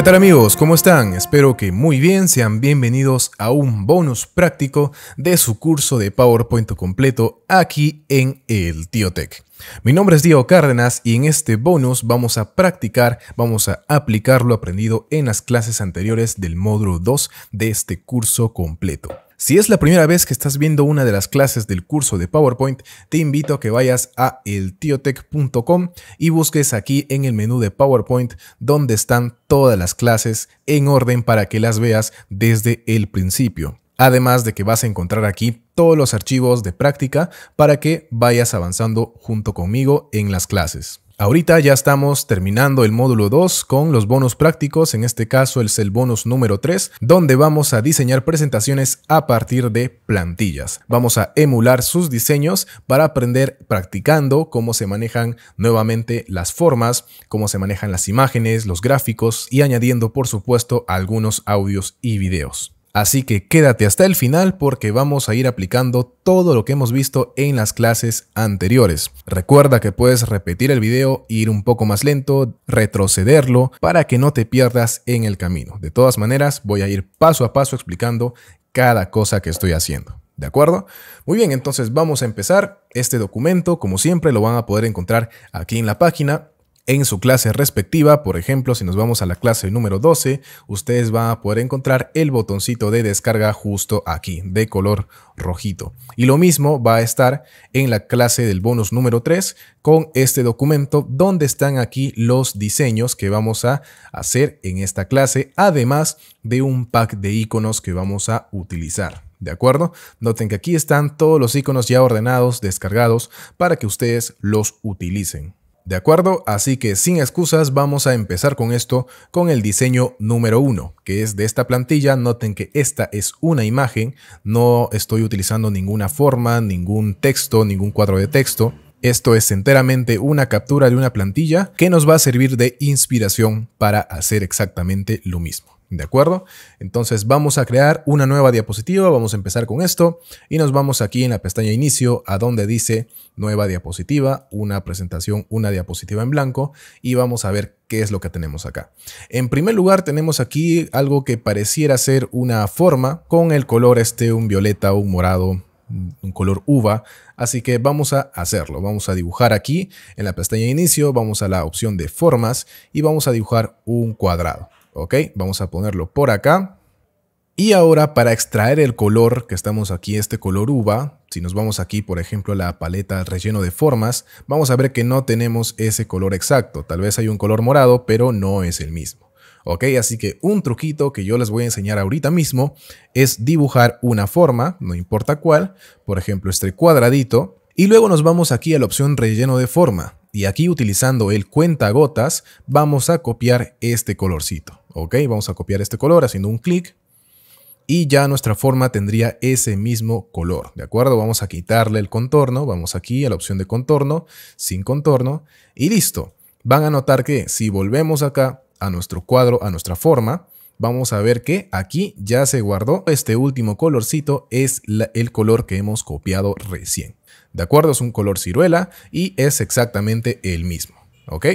¿Qué tal amigos? ¿Cómo están? Espero que muy bien, sean bienvenidos a un bonus práctico de su curso de PowerPoint completo aquí en el TioTech. Mi nombre es Diego Cárdenas y en este bonus vamos a practicar, vamos a aplicar lo aprendido en las clases anteriores del módulo 2 de este curso completo. Si es la primera vez que estás viendo una de las clases del curso de PowerPoint, te invito a que vayas a eltiotech.com y busques aquí en el menú de PowerPoint donde están todas las clases en orden para que las veas desde el principio. Además de que vas a encontrar aquí todos los archivos de práctica para que vayas avanzando junto conmigo en las clases. Ahorita ya estamos terminando el módulo 2 con los bonos prácticos, en este caso es el bonus número 3, donde vamos a diseñar presentaciones a partir de plantillas. Vamos a emular sus diseños para aprender practicando cómo se manejan nuevamente las formas, cómo se manejan las imágenes, los gráficos y añadiendo por supuesto algunos audios y videos. Así que quédate hasta el final porque vamos a ir aplicando todo lo que hemos visto en las clases anteriores. Recuerda que puedes repetir el video, ir un poco más lento, retrocederlo para que no te pierdas en el camino. De todas maneras, voy a ir paso a paso explicando cada cosa que estoy haciendo. ¿De acuerdo? Muy bien, entonces vamos a empezar. Este documento, como siempre, lo van a poder encontrar aquí en la página en su clase respectiva. Por ejemplo, si nos vamos a la clase número 12, ustedes van a poder encontrar el botoncito de descarga justo aquí, de color rojito. Y lo mismo va a estar en la clase del bonus número 3 con este documento donde están aquí los diseños que vamos a hacer en esta clase, además de un pack de iconos que vamos a utilizar. ¿De acuerdo? Noten que aquí están todos los iconos ya ordenados, descargados, para que ustedes los utilicen. ¿De acuerdo? Así que sin excusas vamos a empezar con esto, con el diseño número uno, que es de esta plantilla. Noten que esta es una imagen, no estoy utilizando ninguna forma, ningún texto, ningún cuadro de texto. Esto es enteramente una captura de una plantilla que nos va a servir de inspiración para hacer exactamente lo mismo. ¿De acuerdo? Entonces vamos a crear una nueva diapositiva, vamos a empezar con esto y nos vamos aquí en la pestaña inicio a donde dice nueva diapositiva, una presentación, una diapositiva en blanco y vamos a ver qué es lo que tenemos acá. En primer lugar tenemos aquí algo que pareciera ser una forma con el color este, un violeta, un morado, un color uva, así que vamos a hacerlo. Vamos a dibujar aquí en la pestaña inicio, vamos a la opción de formas y vamos a dibujar un cuadrado. Ok, vamos a ponerlo por acá. Y ahora para extraer el color que estamos aquí, este color uva, si nos vamos aquí por ejemplo a la paleta relleno de formas, vamos a ver que no tenemos ese color exacto. Tal vez hay un color morado, pero no es el mismo. ¿ok? Así que un truquito que yo les voy a enseñar ahorita mismo es dibujar una forma, no importa cuál, por ejemplo este cuadradito, y luego nos vamos aquí a la opción relleno de forma, y aquí utilizando el cuenta gotas vamos a copiar este colorcito. Ok, vamos a copiar este color haciendo un clic y ya nuestra forma tendría ese mismo color, ¿de acuerdo? Vamos a quitarle el contorno, vamos aquí a la opción de contorno, sin contorno y listo. Van a notar que si volvemos acá a nuestro cuadro, a nuestra forma, vamos a ver que aquí ya se guardó este último colorcito, es el color que hemos copiado recién. ¿De acuerdo? Es un color ciruela y es exactamente el mismo, ¿ok?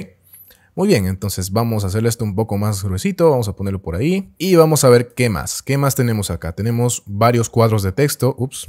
Muy bien, entonces vamos a hacer esto un poco más gruesito, vamos a ponerlo por ahí y vamos a ver qué más, qué más tenemos acá. Tenemos varios cuadros de texto, ups,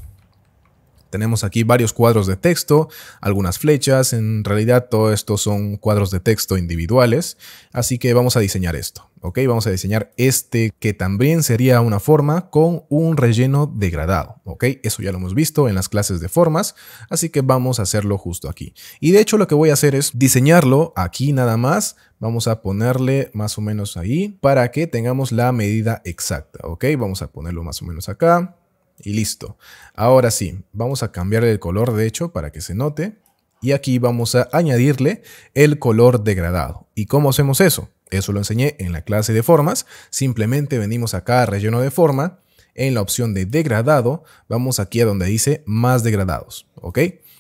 tenemos aquí varios cuadros de texto, algunas flechas, en realidad todo esto son cuadros de texto individuales, así que vamos a diseñar esto, ¿ok? Vamos a diseñar este que también sería una forma con un relleno degradado, ¿ok? Eso ya lo hemos visto en las clases de formas, así que vamos a hacerlo justo aquí. Y de hecho lo que voy a hacer es diseñarlo aquí nada más, vamos a ponerle más o menos ahí para que tengamos la medida exacta, ¿ok? Vamos a ponerlo más o menos acá, y listo. Ahora sí, vamos a cambiar el color de hecho para que se note. Y aquí vamos a añadirle el color degradado. ¿Y cómo hacemos eso? Eso lo enseñé en la clase de formas. Simplemente venimos acá a relleno de forma. En la opción de degradado, vamos aquí a donde dice más degradados. ¿ok?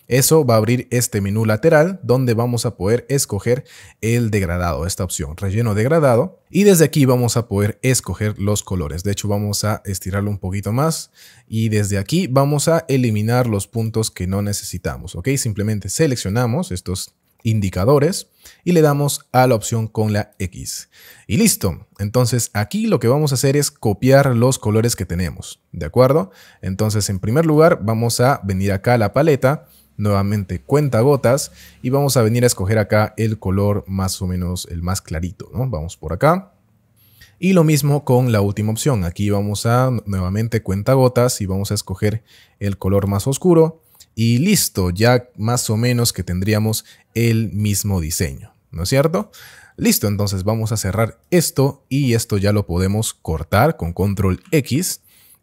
Eso va a abrir este menú lateral donde vamos a poder escoger el degradado, esta opción, relleno degradado. Y desde aquí vamos a poder escoger los colores. De hecho, vamos a estirarlo un poquito más y desde aquí vamos a eliminar los puntos que no necesitamos, ¿ok? Simplemente seleccionamos estos indicadores y le damos a la opción con la X. Y listo. Entonces aquí lo que vamos a hacer es copiar los colores que tenemos. ¿De acuerdo? Entonces en primer lugar vamos a venir acá a la paleta nuevamente cuenta gotas y vamos a venir a escoger acá el color más o menos el más clarito, ¿no? Vamos por acá. Y lo mismo con la última opción. Aquí vamos a nuevamente cuenta gotas y vamos a escoger el color más oscuro y listo, ya más o menos que tendríamos el mismo diseño, ¿no es cierto? Listo, entonces vamos a cerrar esto y esto ya lo podemos cortar con control X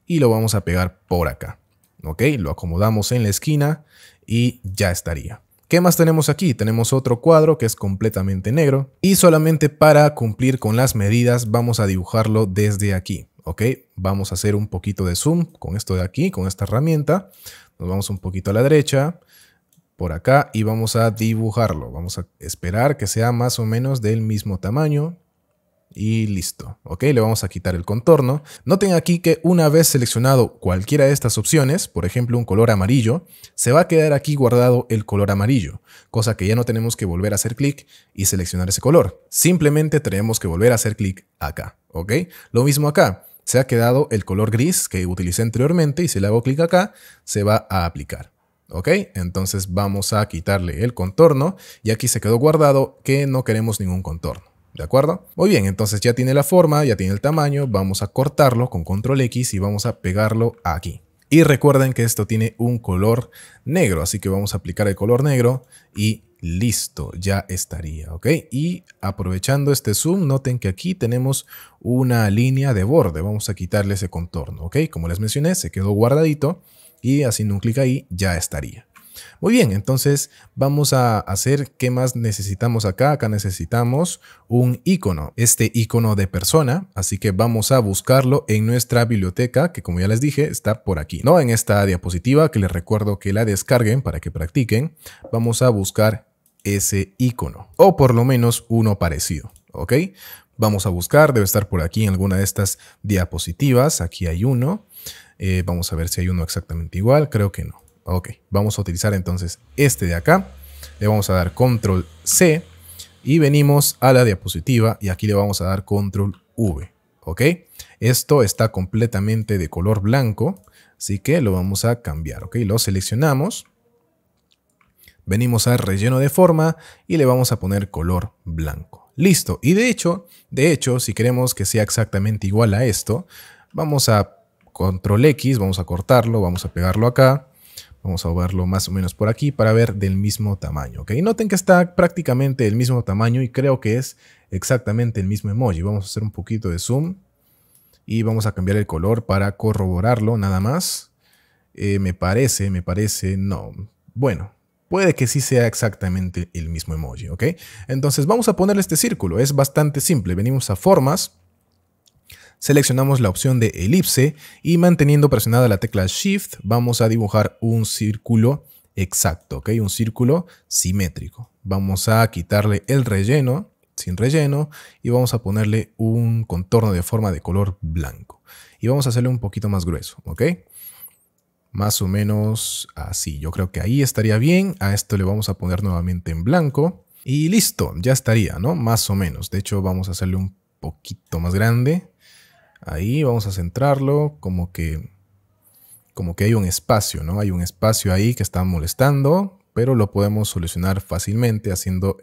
y lo vamos a pegar por acá. ¿Ok? Lo acomodamos en la esquina y ya estaría. ¿Qué más tenemos aquí? Tenemos otro cuadro que es completamente negro y solamente para cumplir con las medidas vamos a dibujarlo desde aquí, ¿ok? Vamos a hacer un poquito de zoom con esto de aquí, con esta herramienta. Nos vamos un poquito a la derecha, por acá, y vamos a dibujarlo. Vamos a esperar que sea más o menos del mismo tamaño. Y listo, ok, le vamos a quitar el contorno. Noten aquí que una vez seleccionado cualquiera de estas opciones, por ejemplo un color amarillo, se va a quedar aquí guardado el color amarillo, cosa que ya no tenemos que volver a hacer clic y seleccionar ese color. Simplemente tenemos que volver a hacer clic acá, ok. Lo mismo acá, se ha quedado el color gris que utilicé anteriormente y si le hago clic acá, se va a aplicar. ¿Ok? Entonces vamos a quitarle el contorno y aquí se quedó guardado que no queremos ningún contorno. ¿De acuerdo? Muy bien, entonces ya tiene la forma, ya tiene el tamaño, vamos a cortarlo con control X y vamos a pegarlo aquí. Y recuerden que esto tiene un color negro, así que vamos a aplicar el color negro y listo, ya estaría, ¿ok? Y aprovechando este zoom, noten que aquí tenemos una línea de borde, vamos a quitarle ese contorno, ¿ok? Como les mencioné, se quedó guardadito y haciendo un clic ahí ya estaría. Muy bien, entonces vamos a hacer qué más necesitamos acá. Acá necesitamos un icono, este icono de persona. Así que vamos a buscarlo en nuestra biblioteca, que como ya les dije, está por aquí, ¿no? En esta diapositiva que les recuerdo que la descarguen para que practiquen. Vamos a buscar ese icono, o por lo menos uno parecido, ¿ok? Vamos a buscar, debe estar por aquí en alguna de estas diapositivas, aquí hay uno, eh, vamos a ver si hay uno exactamente igual, creo que no. Ok, vamos a utilizar entonces este de acá, le vamos a dar control C y venimos a la diapositiva y aquí le vamos a dar control V, ¿ok? Esto está completamente de color blanco, así que lo vamos a cambiar, ¿ok? Lo seleccionamos Venimos a relleno de forma y le vamos a poner color blanco. Listo. Y de hecho, de hecho, si queremos que sea exactamente igual a esto, vamos a control X, vamos a cortarlo, vamos a pegarlo acá. Vamos a verlo más o menos por aquí para ver del mismo tamaño. ¿ok? Noten que está prácticamente el mismo tamaño y creo que es exactamente el mismo emoji. Vamos a hacer un poquito de zoom y vamos a cambiar el color para corroborarlo nada más. Eh, me parece, me parece, no. Bueno, puede que sí sea exactamente el mismo emoji, ¿ok? Entonces vamos a ponerle este círculo, es bastante simple, venimos a formas, seleccionamos la opción de elipse y manteniendo presionada la tecla Shift vamos a dibujar un círculo exacto, ¿ok? Un círculo simétrico. Vamos a quitarle el relleno, sin relleno, y vamos a ponerle un contorno de forma de color blanco. Y vamos a hacerle un poquito más grueso, ¿ok? Más o menos así. Yo creo que ahí estaría bien. A esto le vamos a poner nuevamente en blanco. Y listo, ya estaría, ¿no? Más o menos. De hecho, vamos a hacerle un poquito más grande. Ahí vamos a centrarlo como que como que hay un espacio, ¿no? Hay un espacio ahí que está molestando, pero lo podemos solucionar fácilmente haciendo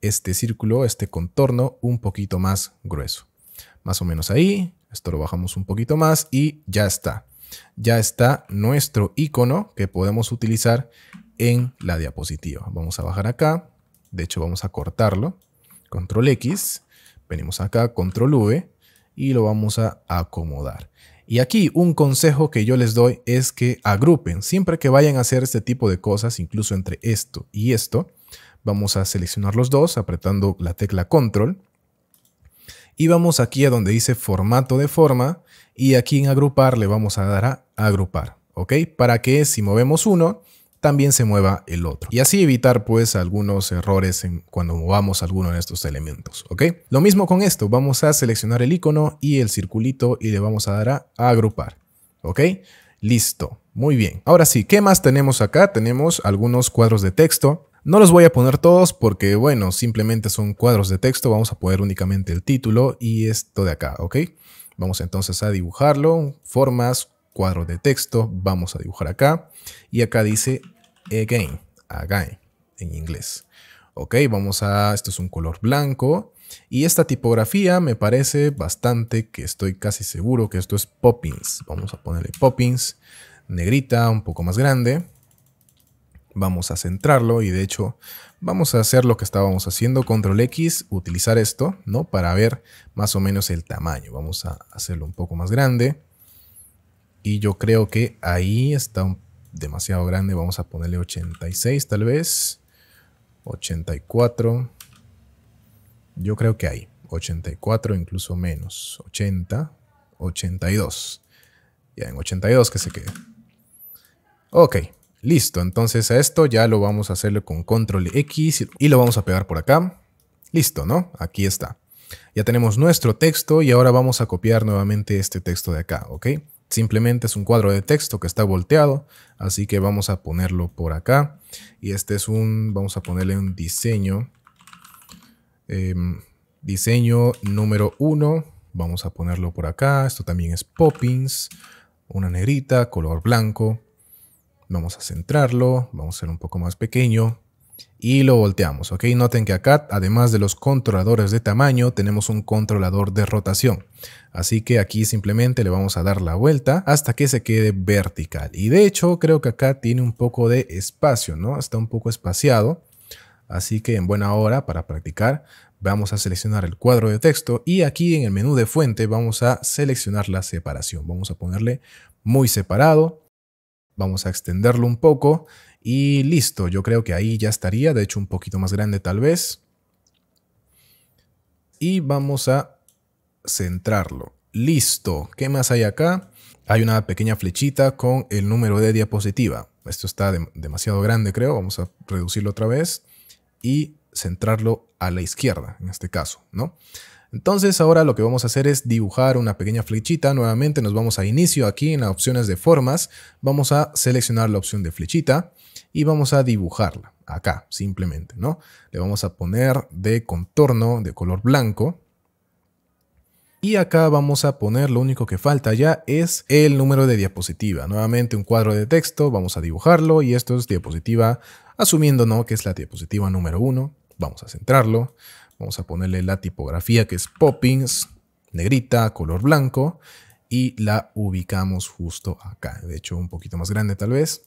este círculo, este contorno un poquito más grueso. Más o menos ahí, esto lo bajamos un poquito más y ya está ya está nuestro icono que podemos utilizar en la diapositiva. Vamos a bajar acá. De hecho, vamos a cortarlo. Control X. Venimos acá, Control V. Y lo vamos a acomodar. Y aquí un consejo que yo les doy es que agrupen. Siempre que vayan a hacer este tipo de cosas, incluso entre esto y esto, vamos a seleccionar los dos apretando la tecla Control y vamos aquí a donde dice formato de forma y aquí en agrupar le vamos a dar a agrupar, ¿ok? Para que si movemos uno, también se mueva el otro. Y así evitar pues algunos errores en cuando movamos alguno de estos elementos, ¿ok? Lo mismo con esto, vamos a seleccionar el icono y el circulito y le vamos a dar a, a agrupar, ¿ok? Listo, muy bien. Ahora sí, ¿qué más tenemos acá? Tenemos algunos cuadros de texto no los voy a poner todos porque, bueno, simplemente son cuadros de texto. Vamos a poner únicamente el título y esto de acá, ¿ok? Vamos entonces a dibujarlo. Formas, cuadro de texto. Vamos a dibujar acá. Y acá dice again, again, en inglés. Ok, vamos a, esto es un color blanco. Y esta tipografía me parece bastante que estoy casi seguro que esto es Poppins. Vamos a ponerle Poppins, negrita, un poco más grande vamos a centrarlo y de hecho vamos a hacer lo que estábamos haciendo, control X, utilizar esto, ¿no? Para ver más o menos el tamaño. Vamos a hacerlo un poco más grande. Y yo creo que ahí está demasiado grande. Vamos a ponerle 86 tal vez. 84. Yo creo que ahí. 84, incluso menos. 80. 82. Ya en 82 que se quede. Ok, Listo, entonces a esto ya lo vamos a hacerle con control X y lo vamos a pegar por acá. Listo, ¿no? Aquí está. Ya tenemos nuestro texto y ahora vamos a copiar nuevamente este texto de acá, ¿ok? Simplemente es un cuadro de texto que está volteado, así que vamos a ponerlo por acá. Y este es un, vamos a ponerle un diseño. Em, diseño número 1, vamos a ponerlo por acá. Esto también es Poppins, una negrita, color blanco. Vamos a centrarlo, vamos a hacer un poco más pequeño y lo volteamos, ¿ok? Noten que acá, además de los controladores de tamaño, tenemos un controlador de rotación. Así que aquí simplemente le vamos a dar la vuelta hasta que se quede vertical. Y de hecho, creo que acá tiene un poco de espacio, ¿no? Está un poco espaciado. Así que en buena hora para practicar, vamos a seleccionar el cuadro de texto y aquí en el menú de fuente vamos a seleccionar la separación. Vamos a ponerle muy separado Vamos a extenderlo un poco y listo, yo creo que ahí ya estaría, de hecho un poquito más grande tal vez. Y vamos a centrarlo. Listo, ¿qué más hay acá? Hay una pequeña flechita con el número de diapositiva. Esto está demasiado grande creo, vamos a reducirlo otra vez y centrarlo a la izquierda en este caso, ¿no? Entonces ahora lo que vamos a hacer es dibujar una pequeña flechita. Nuevamente nos vamos a inicio aquí en las opciones de formas. Vamos a seleccionar la opción de flechita y vamos a dibujarla acá simplemente, ¿no? Le vamos a poner de contorno de color blanco. Y acá vamos a poner lo único que falta ya es el número de diapositiva. Nuevamente un cuadro de texto, vamos a dibujarlo y esto es diapositiva, asumiendo ¿no? que es la diapositiva número 1. Vamos a centrarlo. Vamos a ponerle la tipografía que es Poppins, negrita, color blanco, y la ubicamos justo acá. De hecho, un poquito más grande tal vez.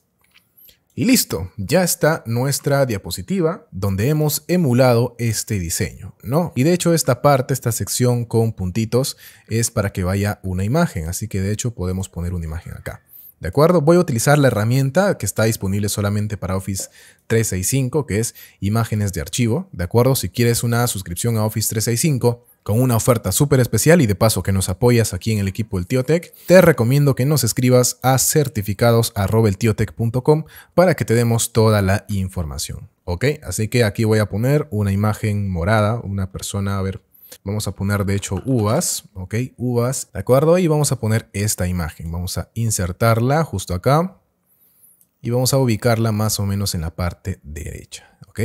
Y listo, ya está nuestra diapositiva donde hemos emulado este diseño, ¿no? Y de hecho esta parte, esta sección con puntitos es para que vaya una imagen, así que de hecho podemos poner una imagen acá. ¿De acuerdo? Voy a utilizar la herramienta que está disponible solamente para Office 365, que es imágenes de archivo. ¿De acuerdo? Si quieres una suscripción a Office 365 con una oferta súper especial y de paso que nos apoyas aquí en el equipo del Tiotec, te recomiendo que nos escribas a certificados.eltiotec.com para que te demos toda la información. ¿Ok? Así que aquí voy a poner una imagen morada, una persona, a ver, Vamos a poner de hecho uvas, ok, uvas, ¿de acuerdo? Y vamos a poner esta imagen, vamos a insertarla justo acá y vamos a ubicarla más o menos en la parte derecha, ok.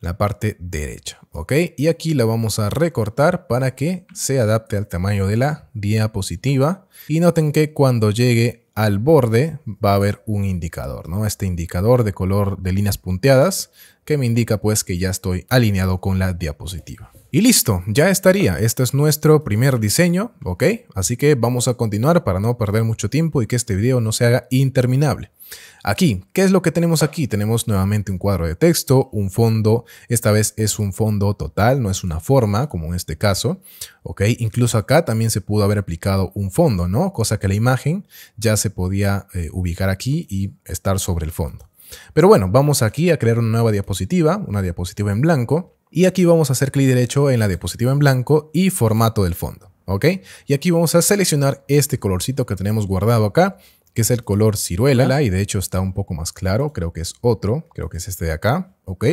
La parte derecha, ok. Y aquí la vamos a recortar para que se adapte al tamaño de la diapositiva. Y noten que cuando llegue al borde va a haber un indicador, ¿no? Este indicador de color de líneas punteadas que me indica pues que ya estoy alineado con la diapositiva. Y listo, ya estaría. Este es nuestro primer diseño, ¿ok? Así que vamos a continuar para no perder mucho tiempo y que este video no se haga interminable. Aquí, ¿qué es lo que tenemos aquí? Tenemos nuevamente un cuadro de texto, un fondo, esta vez es un fondo total, no es una forma, como en este caso, ¿ok? Incluso acá también se pudo haber aplicado un fondo, ¿no? Cosa que la imagen ya se podía eh, ubicar aquí y estar sobre el fondo. Pero bueno, vamos aquí a crear una nueva diapositiva, una diapositiva en blanco, y aquí vamos a hacer clic derecho en la diapositiva en blanco y formato del fondo. ¿Ok? Y aquí vamos a seleccionar este colorcito que tenemos guardado acá, que es el color ciruela. Y de hecho está un poco más claro, creo que es otro, creo que es este de acá. ¿Ok?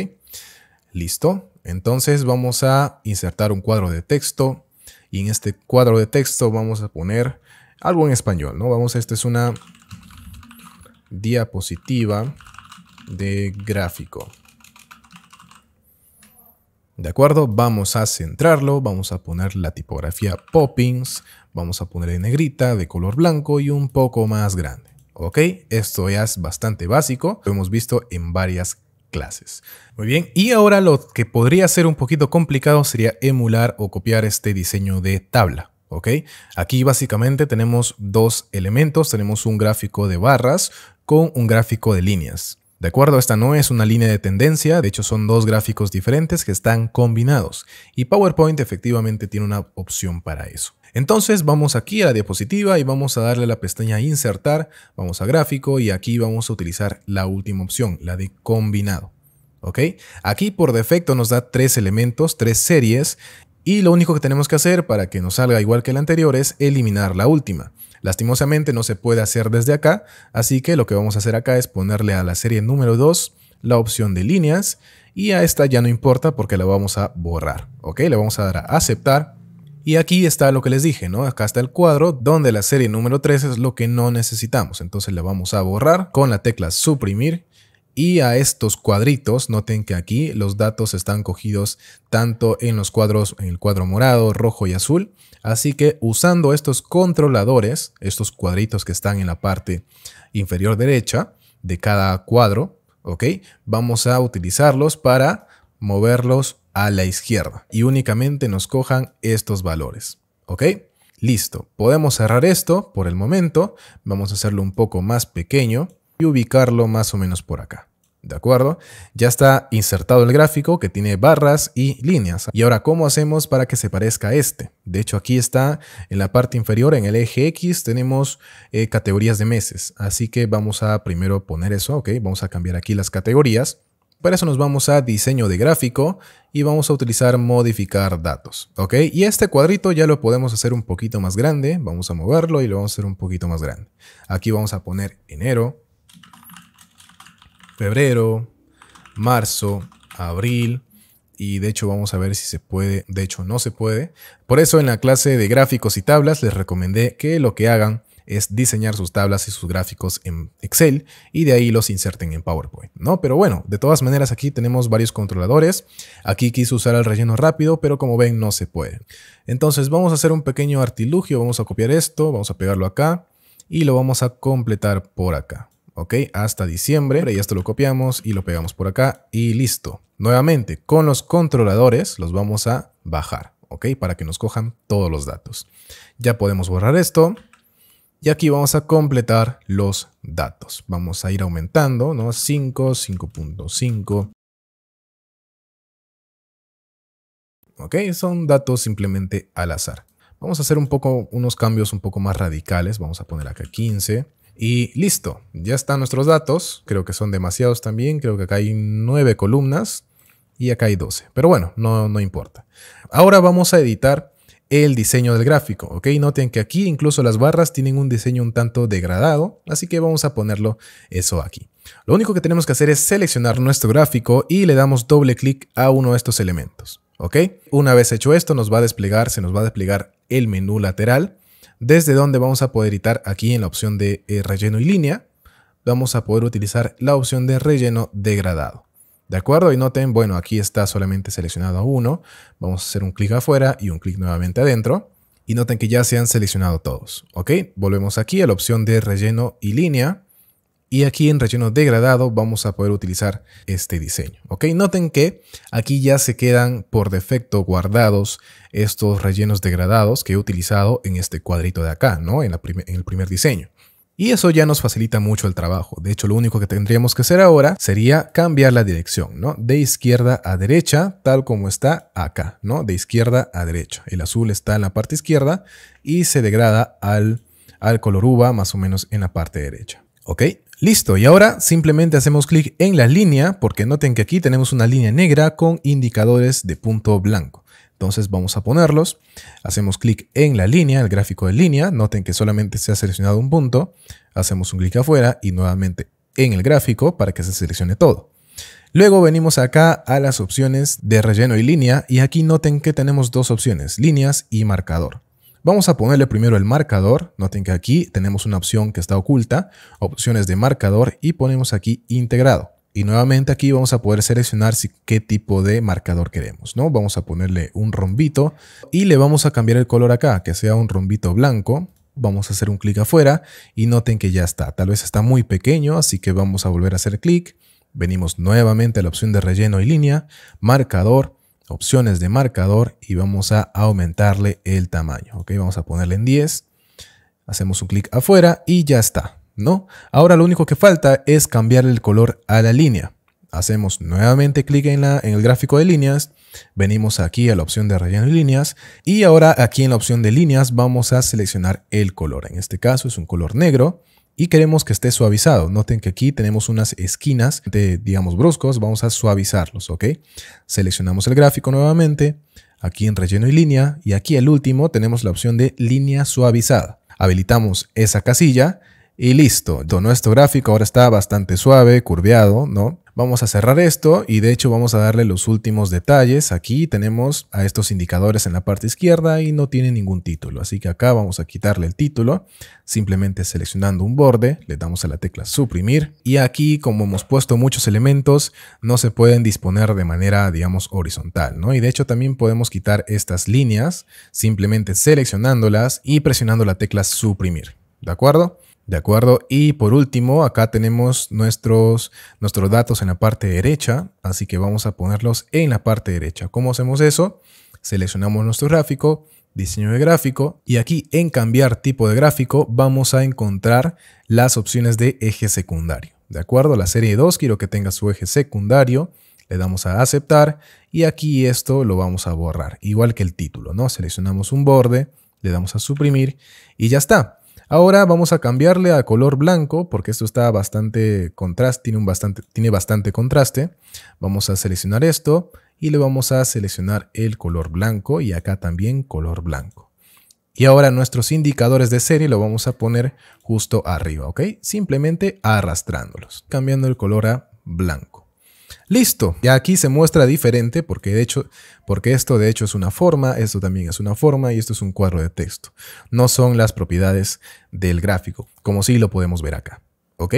Listo. Entonces vamos a insertar un cuadro de texto. Y en este cuadro de texto vamos a poner algo en español, ¿no? Vamos, esta es una diapositiva de gráfico. ¿De acuerdo? Vamos a centrarlo, vamos a poner la tipografía Poppins, vamos a poner en negrita, de color blanco y un poco más grande. ¿Ok? Esto ya es bastante básico, lo hemos visto en varias clases. Muy bien, y ahora lo que podría ser un poquito complicado sería emular o copiar este diseño de tabla. ¿Ok? Aquí básicamente tenemos dos elementos, tenemos un gráfico de barras con un gráfico de líneas. De acuerdo, esta no es una línea de tendencia, de hecho son dos gráficos diferentes que están combinados y PowerPoint efectivamente tiene una opción para eso. Entonces vamos aquí a la diapositiva y vamos a darle la pestaña insertar, vamos a gráfico y aquí vamos a utilizar la última opción, la de combinado. ¿Ok? Aquí por defecto nos da tres elementos, tres series y lo único que tenemos que hacer para que nos salga igual que el anterior es eliminar la última. Lastimosamente no se puede hacer desde acá, así que lo que vamos a hacer acá es ponerle a la serie número 2 la opción de líneas y a esta ya no importa porque la vamos a borrar, ¿ok? Le vamos a dar a aceptar y aquí está lo que les dije, ¿no? Acá está el cuadro donde la serie número 3 es lo que no necesitamos. Entonces le vamos a borrar con la tecla suprimir. Y a estos cuadritos, noten que aquí los datos están cogidos tanto en los cuadros, en el cuadro morado, rojo y azul, Así que usando estos controladores, estos cuadritos que están en la parte inferior derecha de cada cuadro, ¿ok? Vamos a utilizarlos para moverlos a la izquierda y únicamente nos cojan estos valores, ¿ok? Listo, podemos cerrar esto por el momento, vamos a hacerlo un poco más pequeño y ubicarlo más o menos por acá. ¿De acuerdo? Ya está insertado el gráfico que tiene barras y líneas. Y ahora, ¿cómo hacemos para que se parezca a este? De hecho, aquí está en la parte inferior, en el eje X, tenemos eh, categorías de meses. Así que vamos a primero poner eso, ¿ok? Vamos a cambiar aquí las categorías. Para eso nos vamos a diseño de gráfico y vamos a utilizar modificar datos, ¿ok? Y este cuadrito ya lo podemos hacer un poquito más grande. Vamos a moverlo y lo vamos a hacer un poquito más grande. Aquí vamos a poner enero, febrero, marzo, abril, y de hecho vamos a ver si se puede, de hecho no se puede. Por eso en la clase de gráficos y tablas les recomendé que lo que hagan es diseñar sus tablas y sus gráficos en Excel y de ahí los inserten en PowerPoint, ¿no? Pero bueno, de todas maneras aquí tenemos varios controladores. Aquí quise usar el relleno rápido, pero como ven no se puede. Entonces vamos a hacer un pequeño artilugio, vamos a copiar esto, vamos a pegarlo acá y lo vamos a completar por acá. ¿ok? Hasta diciembre. Y esto lo copiamos y lo pegamos por acá y listo. Nuevamente, con los controladores los vamos a bajar, ¿ok? Para que nos cojan todos los datos. Ya podemos borrar esto. Y aquí vamos a completar los datos. Vamos a ir aumentando, ¿no? 5, 5.5. Ok, son datos simplemente al azar. Vamos a hacer un poco, unos cambios un poco más radicales. Vamos a poner acá 15. Y listo, ya están nuestros datos. Creo que son demasiados también. Creo que acá hay nueve columnas y acá hay 12. Pero bueno, no, no importa. Ahora vamos a editar el diseño del gráfico, ¿ok? Noten que aquí incluso las barras tienen un diseño un tanto degradado, así que vamos a ponerlo eso aquí. Lo único que tenemos que hacer es seleccionar nuestro gráfico y le damos doble clic a uno de estos elementos, ¿ok? Una vez hecho esto, nos va a desplegar, se nos va a desplegar el menú lateral desde donde vamos a poder editar aquí en la opción de eh, relleno y línea, vamos a poder utilizar la opción de relleno degradado. ¿De acuerdo? Y noten, bueno, aquí está solamente seleccionado uno. Vamos a hacer un clic afuera y un clic nuevamente adentro. Y noten que ya se han seleccionado todos. ¿Ok? Volvemos aquí a la opción de relleno y línea. Y aquí en relleno degradado vamos a poder utilizar este diseño. ¿ok? Noten que aquí ya se quedan por defecto guardados estos rellenos degradados que he utilizado en este cuadrito de acá, ¿no? en, en el primer diseño. Y eso ya nos facilita mucho el trabajo. De hecho, lo único que tendríamos que hacer ahora sería cambiar la dirección, ¿no? De izquierda a derecha, tal como está acá, ¿no? De izquierda a derecha. El azul está en la parte izquierda y se degrada al, al color uva más o menos en la parte derecha. ¿Ok? Listo, y ahora simplemente hacemos clic en la línea, porque noten que aquí tenemos una línea negra con indicadores de punto blanco. Entonces vamos a ponerlos, hacemos clic en la línea, el gráfico de línea, noten que solamente se ha seleccionado un punto, hacemos un clic afuera y nuevamente en el gráfico para que se seleccione todo. Luego venimos acá a las opciones de relleno y línea y aquí noten que tenemos dos opciones, líneas y marcador. Vamos a ponerle primero el marcador. Noten que aquí tenemos una opción que está oculta, opciones de marcador y ponemos aquí integrado. Y nuevamente aquí vamos a poder seleccionar si, qué tipo de marcador queremos, ¿no? Vamos a ponerle un rombito y le vamos a cambiar el color acá, que sea un rombito blanco. Vamos a hacer un clic afuera y noten que ya está. Tal vez está muy pequeño, así que vamos a volver a hacer clic. Venimos nuevamente a la opción de relleno y línea, marcador, opciones de marcador y vamos a aumentarle el tamaño. Ok, vamos a ponerle en 10. Hacemos un clic afuera y ya está, ¿no? Ahora lo único que falta es cambiar el color a la línea. Hacemos nuevamente clic en, la, en el gráfico de líneas, venimos aquí a la opción de relleno de líneas y ahora aquí en la opción de líneas vamos a seleccionar el color. En este caso es un color negro y queremos que esté suavizado. Noten que aquí tenemos unas esquinas de, digamos, bruscos, vamos a suavizarlos, ¿ok? Seleccionamos el gráfico nuevamente, aquí en relleno y línea, y aquí el último tenemos la opción de línea suavizada. Habilitamos esa casilla y listo. Donó nuestro gráfico ahora está bastante suave, curveado, ¿no? Vamos a cerrar esto y de hecho vamos a darle los últimos detalles. Aquí tenemos a estos indicadores en la parte izquierda y no tiene ningún título. Así que acá vamos a quitarle el título. Simplemente seleccionando un borde, le damos a la tecla suprimir. Y aquí, como hemos puesto muchos elementos, no se pueden disponer de manera, digamos, horizontal. ¿no? Y de hecho también podemos quitar estas líneas simplemente seleccionándolas y presionando la tecla suprimir. ¿De acuerdo? ¿De acuerdo? Y por último, acá tenemos nuestros, nuestros datos en la parte derecha, así que vamos a ponerlos en la parte derecha. ¿Cómo hacemos eso? Seleccionamos nuestro gráfico, diseño de gráfico, y aquí en cambiar tipo de gráfico vamos a encontrar las opciones de eje secundario. ¿De acuerdo? La serie 2 quiero que tenga su eje secundario, le damos a aceptar y aquí esto lo vamos a borrar, igual que el título, ¿no? Seleccionamos un borde, le damos a suprimir y ya está. Ahora vamos a cambiarle a color blanco porque esto está bastante contraste, tiene, un bastante, tiene bastante contraste. Vamos a seleccionar esto y le vamos a seleccionar el color blanco y acá también color blanco. Y ahora nuestros indicadores de serie lo vamos a poner justo arriba, ¿ok? Simplemente arrastrándolos, cambiando el color a blanco. Listo, ya aquí se muestra diferente porque de hecho, porque esto de hecho es una forma, esto también es una forma y esto es un cuadro de texto. No son las propiedades del gráfico, como si lo podemos ver acá. ¿Ok?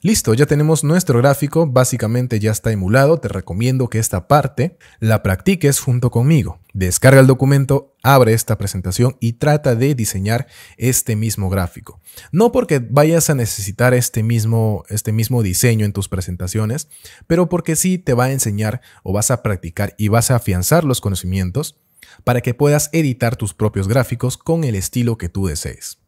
Listo, ya tenemos nuestro gráfico, básicamente ya está emulado, te recomiendo que esta parte la practiques junto conmigo. Descarga el documento, abre esta presentación y trata de diseñar este mismo gráfico. No porque vayas a necesitar este mismo, este mismo diseño en tus presentaciones, pero porque sí te va a enseñar o vas a practicar y vas a afianzar los conocimientos para que puedas editar tus propios gráficos con el estilo que tú desees.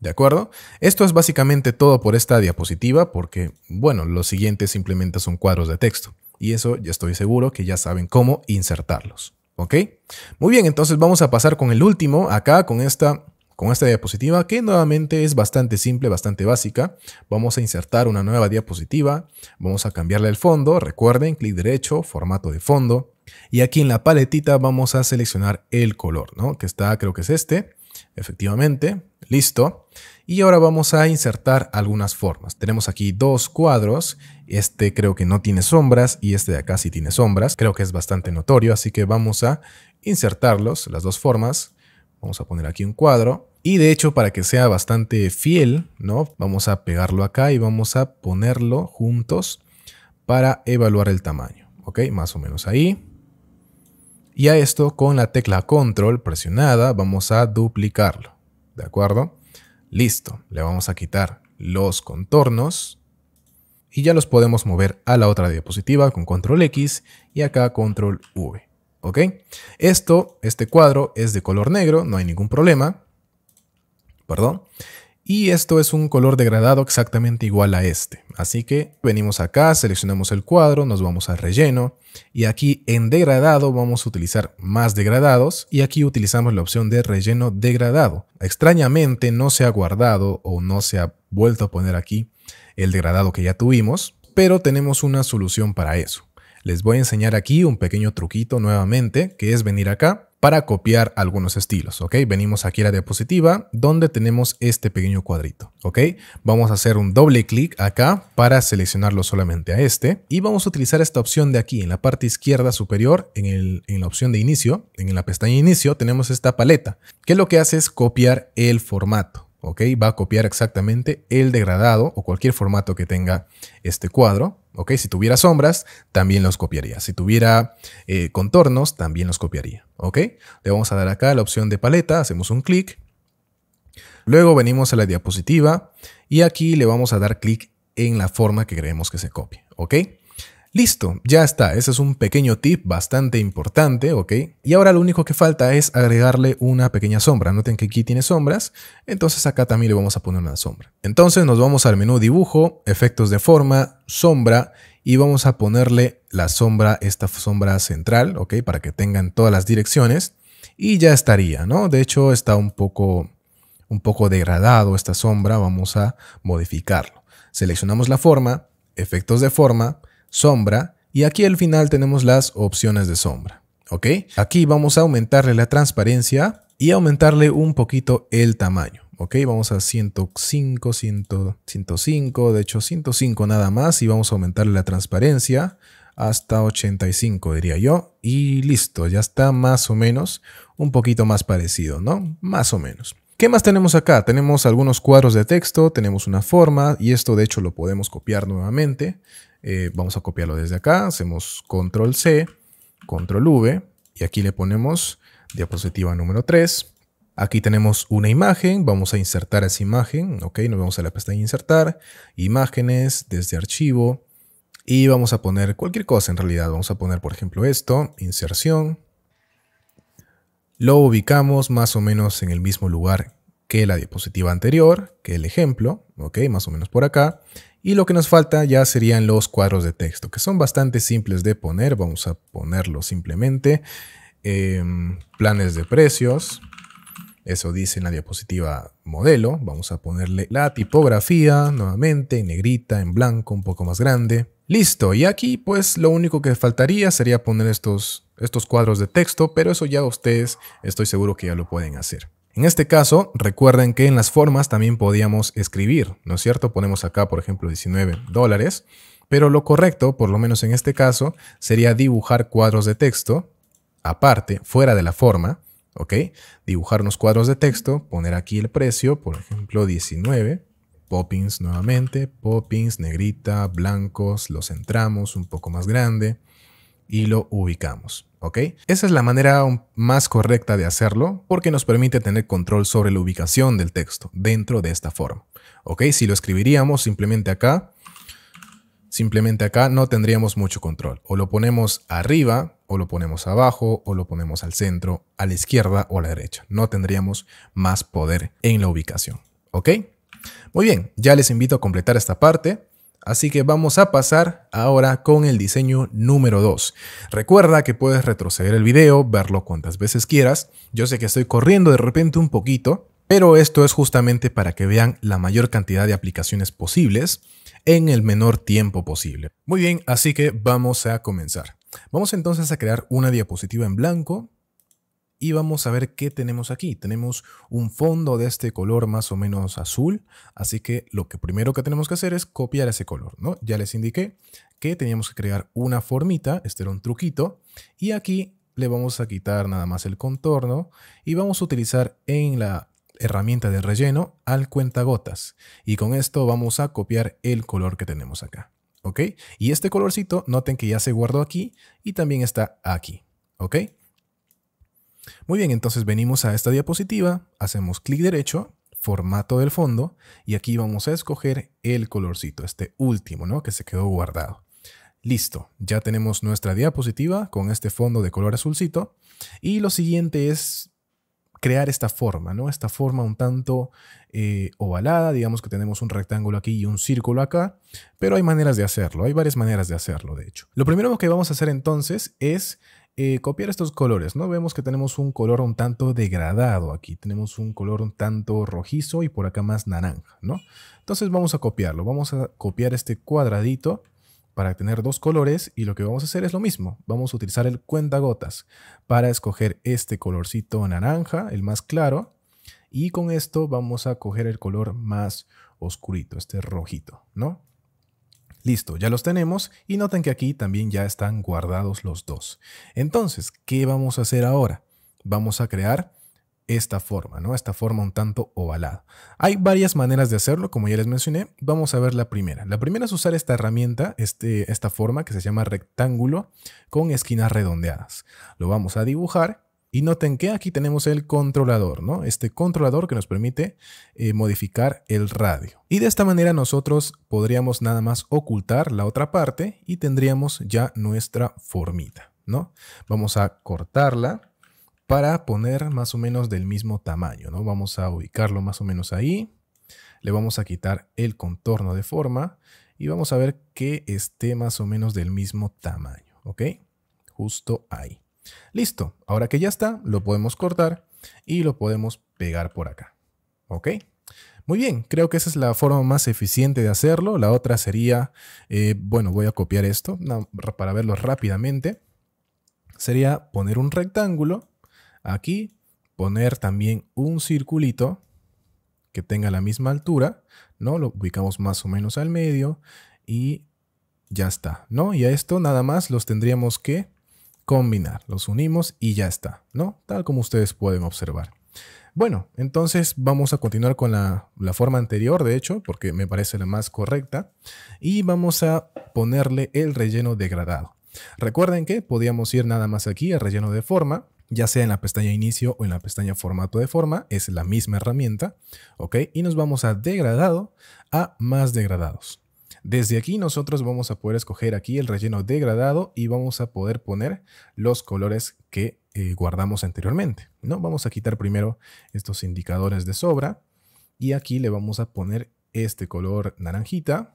¿De acuerdo? Esto es básicamente todo por esta diapositiva porque, bueno, los siguientes simplemente son cuadros de texto y eso ya estoy seguro que ya saben cómo insertarlos. ¿Ok? Muy bien, entonces vamos a pasar con el último acá, con esta, con esta diapositiva que nuevamente es bastante simple, bastante básica. Vamos a insertar una nueva diapositiva, vamos a cambiarle el fondo, recuerden, clic derecho, formato de fondo. Y aquí en la paletita vamos a seleccionar el color, ¿no? Que está, creo que es este. Efectivamente, listo. Y ahora vamos a insertar algunas formas. Tenemos aquí dos cuadros. Este creo que no tiene sombras y este de acá sí tiene sombras. Creo que es bastante notorio, así que vamos a insertarlos, las dos formas. Vamos a poner aquí un cuadro. Y de hecho, para que sea bastante fiel, ¿no? Vamos a pegarlo acá y vamos a ponerlo juntos para evaluar el tamaño. ¿Ok? Más o menos ahí. Y a esto con la tecla control presionada vamos a duplicarlo. ¿De acuerdo? Listo. Le vamos a quitar los contornos. Y ya los podemos mover a la otra diapositiva con control X y acá control V. ¿Ok? Esto, este cuadro es de color negro, no hay ningún problema. Perdón y esto es un color degradado exactamente igual a este. Así que venimos acá, seleccionamos el cuadro, nos vamos al relleno y aquí en degradado vamos a utilizar más degradados y aquí utilizamos la opción de relleno degradado. Extrañamente no se ha guardado o no se ha vuelto a poner aquí el degradado que ya tuvimos, pero tenemos una solución para eso. Les voy a enseñar aquí un pequeño truquito nuevamente que es venir acá para copiar algunos estilos, ¿ok? Venimos aquí a la diapositiva donde tenemos este pequeño cuadrito, ¿ok? Vamos a hacer un doble clic acá para seleccionarlo solamente a este y vamos a utilizar esta opción de aquí en la parte izquierda superior, en, en la opción de inicio, en la pestaña inicio tenemos esta paleta que lo que hace es copiar el formato, ¿ok? Va a copiar exactamente el degradado o cualquier formato que tenga este cuadro, ¿ok? Si tuviera sombras, también los copiaría. Si tuviera eh, contornos, también los copiaría, ¿ok? Le vamos a dar acá la opción de paleta, hacemos un clic. Luego venimos a la diapositiva y aquí le vamos a dar clic en la forma que queremos que se copie, ¿ok? Listo, ya está, ese es un pequeño tip bastante importante, ¿ok? Y ahora lo único que falta es agregarle una pequeña sombra. Noten que aquí tiene sombras, entonces acá también le vamos a poner una sombra. Entonces nos vamos al menú dibujo, efectos de forma, sombra y vamos a ponerle la sombra, esta sombra central, ¿ok? Para que tengan todas las direcciones y ya estaría, ¿no? De hecho está un poco, un poco degradado esta sombra, vamos a modificarlo. Seleccionamos la forma, efectos de forma, sombra y aquí al final tenemos las opciones de sombra. ¿Ok? Aquí vamos a aumentarle la transparencia y aumentarle un poquito el tamaño. ¿ok? Vamos a 105, 105, de hecho 105 nada más y vamos a aumentarle la transparencia hasta 85 diría yo y listo, ya está más o menos un poquito más parecido, ¿no? Más o menos. ¿Qué más tenemos acá? Tenemos algunos cuadros de texto, tenemos una forma y esto de hecho lo podemos copiar nuevamente. Eh, vamos a copiarlo desde acá, hacemos control C, control V y aquí le ponemos diapositiva número 3. Aquí tenemos una imagen, vamos a insertar esa imagen, ok, nos vamos a la pestaña insertar, imágenes, desde archivo y vamos a poner cualquier cosa en realidad, vamos a poner por ejemplo esto, inserción, lo ubicamos más o menos en el mismo lugar que la diapositiva anterior, que el ejemplo, ok, más o menos por acá, y lo que nos falta ya serían los cuadros de texto, que son bastante simples de poner. Vamos a ponerlo simplemente. Em, planes de precios. Eso dice en la diapositiva modelo. Vamos a ponerle la tipografía nuevamente, en negrita, en blanco, un poco más grande. Listo, y aquí pues lo único que faltaría sería poner estos, estos cuadros de texto, pero eso ya ustedes estoy seguro que ya lo pueden hacer. En este caso, recuerden que en las formas también podíamos escribir, ¿no es cierto? Ponemos acá, por ejemplo, 19 dólares, pero lo correcto, por lo menos en este caso, sería dibujar cuadros de texto, aparte, fuera de la forma, ¿ok? Dibujar unos cuadros de texto, poner aquí el precio, por ejemplo, 19, Poppins nuevamente, Poppins, negrita, blancos, los centramos un poco más grande y lo ubicamos. ¿ok? Esa es la manera más correcta de hacerlo porque nos permite tener control sobre la ubicación del texto dentro de esta forma, ¿ok? Si lo escribiríamos simplemente acá, simplemente acá no tendríamos mucho control. O lo ponemos arriba, o lo ponemos abajo, o lo ponemos al centro, a la izquierda o a la derecha. No tendríamos más poder en la ubicación, ¿ok? Muy bien, ya les invito a completar esta parte. Así que vamos a pasar ahora con el diseño número 2. Recuerda que puedes retroceder el video, verlo cuantas veces quieras. Yo sé que estoy corriendo de repente un poquito, pero esto es justamente para que vean la mayor cantidad de aplicaciones posibles en el menor tiempo posible. Muy bien, así que vamos a comenzar. Vamos entonces a crear una diapositiva en blanco y vamos a ver qué tenemos aquí. Tenemos un fondo de este color más o menos azul, así que lo que primero que tenemos que hacer es copiar ese color, ¿no? Ya les indiqué que teníamos que crear una formita, este era un truquito, y aquí le vamos a quitar nada más el contorno y vamos a utilizar en la herramienta de relleno al cuentagotas. Y con esto vamos a copiar el color que tenemos acá, ¿ok? Y este colorcito, noten que ya se guardó aquí y también está aquí, ¿ok? Muy bien, entonces venimos a esta diapositiva, hacemos clic derecho, formato del fondo y aquí vamos a escoger el colorcito, este último, ¿no? Que se quedó guardado. Listo, ya tenemos nuestra diapositiva con este fondo de color azulcito y lo siguiente es crear esta forma, ¿no? Esta forma un tanto eh, ovalada, digamos que tenemos un rectángulo aquí y un círculo acá, pero hay maneras de hacerlo, hay varias maneras de hacerlo, de hecho. Lo primero que vamos a hacer entonces es eh, copiar estos colores, ¿no? Vemos que tenemos un color un tanto degradado aquí, tenemos un color un tanto rojizo y por acá más naranja, ¿no? Entonces vamos a copiarlo, vamos a copiar este cuadradito para tener dos colores y lo que vamos a hacer es lo mismo, vamos a utilizar el gotas para escoger este colorcito naranja, el más claro, y con esto vamos a coger el color más oscurito, este rojito, ¿no? Listo, ya los tenemos y noten que aquí también ya están guardados los dos. Entonces, ¿qué vamos a hacer ahora? Vamos a crear esta forma, ¿no? Esta forma un tanto ovalada. Hay varias maneras de hacerlo, como ya les mencioné. Vamos a ver la primera. La primera es usar esta herramienta, este, esta forma que se llama rectángulo con esquinas redondeadas. Lo vamos a dibujar y noten que aquí tenemos el controlador, ¿no? Este controlador que nos permite eh, modificar el radio. Y de esta manera nosotros podríamos nada más ocultar la otra parte y tendríamos ya nuestra formita, ¿no? Vamos a cortarla para poner más o menos del mismo tamaño, ¿no? Vamos a ubicarlo más o menos ahí. Le vamos a quitar el contorno de forma y vamos a ver que esté más o menos del mismo tamaño, ¿ok? Justo ahí. Listo, ahora que ya está, lo podemos cortar y lo podemos pegar por acá. ¿Ok? Muy bien, creo que esa es la forma más eficiente de hacerlo. La otra sería, eh, bueno, voy a copiar esto para verlo rápidamente. Sería poner un rectángulo aquí, poner también un circulito que tenga la misma altura, ¿no? Lo ubicamos más o menos al medio y ya está, ¿no? Y a esto nada más los tendríamos que combinar. Los unimos y ya está, ¿no? Tal como ustedes pueden observar. Bueno, entonces vamos a continuar con la, forma anterior, de hecho, porque me parece la más correcta. Y vamos a ponerle el relleno degradado. Recuerden que podíamos ir nada más aquí a relleno de forma, ya sea en la pestaña inicio o en la pestaña formato de forma, es la misma herramienta, ¿ok? Y nos vamos a degradado a más degradados. Desde aquí nosotros vamos a poder escoger aquí el relleno degradado y vamos a poder poner los colores que eh, guardamos anteriormente. ¿no? Vamos a quitar primero estos indicadores de sobra y aquí le vamos a poner este color naranjita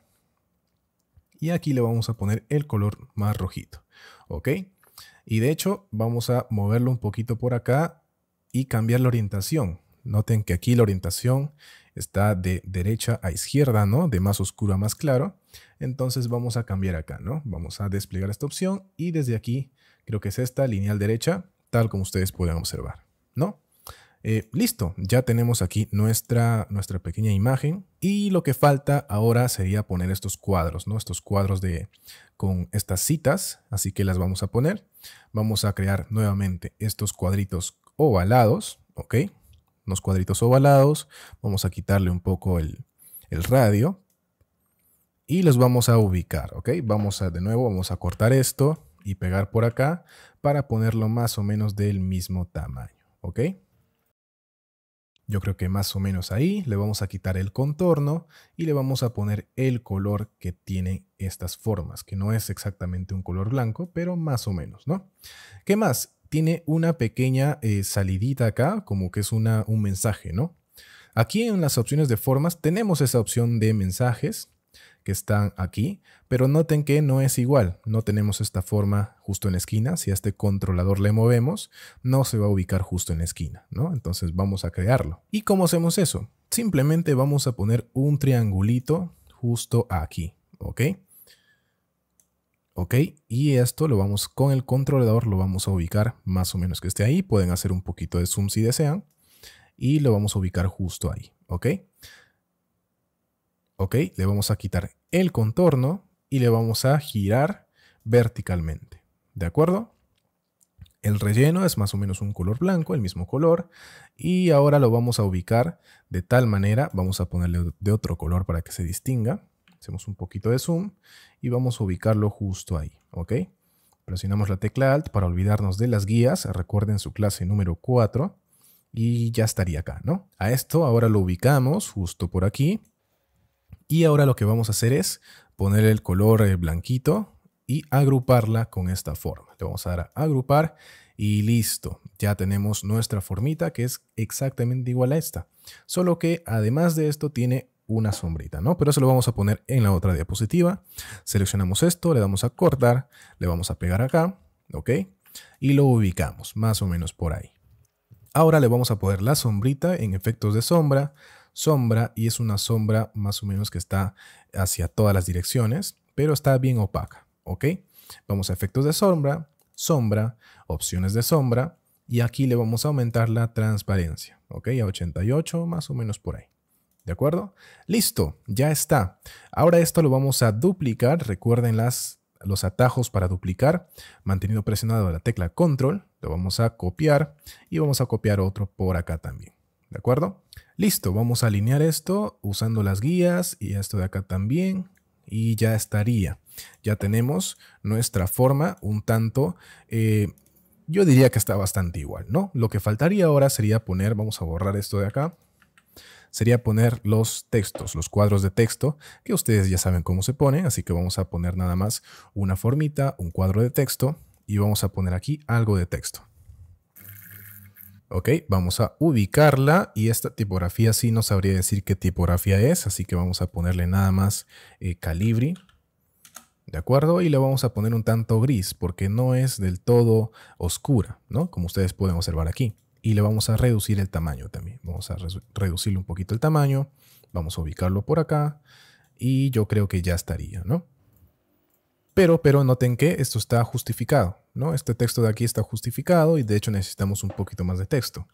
y aquí le vamos a poner el color más rojito. ¿Ok? Y de hecho vamos a moverlo un poquito por acá y cambiar la orientación. Noten que aquí la orientación está de derecha a izquierda, ¿no? De más oscuro a más claro. Entonces vamos a cambiar acá, ¿no? Vamos a desplegar esta opción y desde aquí, creo que es esta, lineal derecha, tal como ustedes pueden observar, ¿no? Eh, listo, ya tenemos aquí nuestra, nuestra pequeña imagen y lo que falta ahora sería poner estos cuadros, ¿no? Estos cuadros de, con estas citas, así que las vamos a poner. Vamos a crear nuevamente estos cuadritos ovalados, ¿ok? unos cuadritos ovalados, vamos a quitarle un poco el, radio y los vamos a ubicar, ¿ok? Vamos a, de nuevo, vamos a cortar esto y pegar por acá para ponerlo más o menos del mismo tamaño, ¿ok? Yo creo que más o menos ahí le vamos a quitar el contorno y le vamos a poner el color que tiene estas formas, que no es exactamente un color blanco, pero más o menos, ¿no? ¿Qué más? tiene una pequeña eh, salidita acá, como que es una, un mensaje, ¿no? Aquí en las opciones de formas tenemos esa opción de mensajes que están aquí, pero noten que no es igual, no tenemos esta forma justo en la esquina, si a este controlador le movemos, no se va a ubicar justo en la esquina, ¿no? Entonces vamos a crearlo. ¿Y cómo hacemos eso? Simplemente vamos a poner un triangulito justo aquí, ¿ok? ok y esto lo vamos con el controlador lo vamos a ubicar más o menos que esté ahí pueden hacer un poquito de zoom si desean y lo vamos a ubicar justo ahí ok ok le vamos a quitar el contorno y le vamos a girar verticalmente de acuerdo el relleno es más o menos un color blanco, el mismo color. Y ahora lo vamos a ubicar de tal manera, vamos a ponerle de otro color para que se distinga. Hacemos un poquito de zoom y vamos a ubicarlo justo ahí, ¿ok? Presionamos la tecla Alt para olvidarnos de las guías, recuerden su clase número 4 y ya estaría acá, ¿no? A esto ahora lo ubicamos justo por aquí y ahora lo que vamos a hacer es poner el color eh, blanquito y agruparla con esta forma. Le vamos a dar a agrupar y listo. Ya tenemos nuestra formita que es exactamente igual a esta. Solo que además de esto tiene una sombrita, ¿no? Pero eso lo vamos a poner en la otra diapositiva. Seleccionamos esto, le damos a cortar, le vamos a pegar acá, ¿ok? Y lo ubicamos más o menos por ahí. Ahora le vamos a poner la sombrita en efectos de sombra, sombra, y es una sombra más o menos que está hacia todas las direcciones, pero está bien opaca, ¿ok? Vamos a efectos de sombra, sombra, opciones de sombra, y aquí le vamos a aumentar la transparencia, ¿ok? A 88, más o menos por ahí. ¿De acuerdo? Listo, ya está. Ahora esto lo vamos a duplicar. Recuerden las, los atajos para duplicar. Manteniendo presionado la tecla control, lo vamos a copiar y vamos a copiar otro por acá también. ¿De acuerdo? Listo, vamos a alinear esto usando las guías y esto de acá también. Y ya estaría. Ya tenemos nuestra forma un tanto... Eh, yo diría que está bastante igual, ¿no? Lo que faltaría ahora sería poner, vamos a borrar esto de acá, sería poner los textos, los cuadros de texto, que ustedes ya saben cómo se ponen, así que vamos a poner nada más una formita, un cuadro de texto y vamos a poner aquí algo de texto. Ok, vamos a ubicarla y esta tipografía sí no sabría decir qué tipografía es, así que vamos a ponerle nada más eh, calibri. ¿De acuerdo? Y le vamos a poner un tanto gris porque no es del todo oscura, ¿no? Como ustedes pueden observar aquí y le vamos a reducir el tamaño también. Vamos a reducirle un poquito el tamaño. Vamos a ubicarlo por acá y yo creo que ya estaría, ¿no? Pero, pero noten que esto está justificado, ¿no? Este texto de aquí está justificado y de hecho necesitamos un poquito más de texto.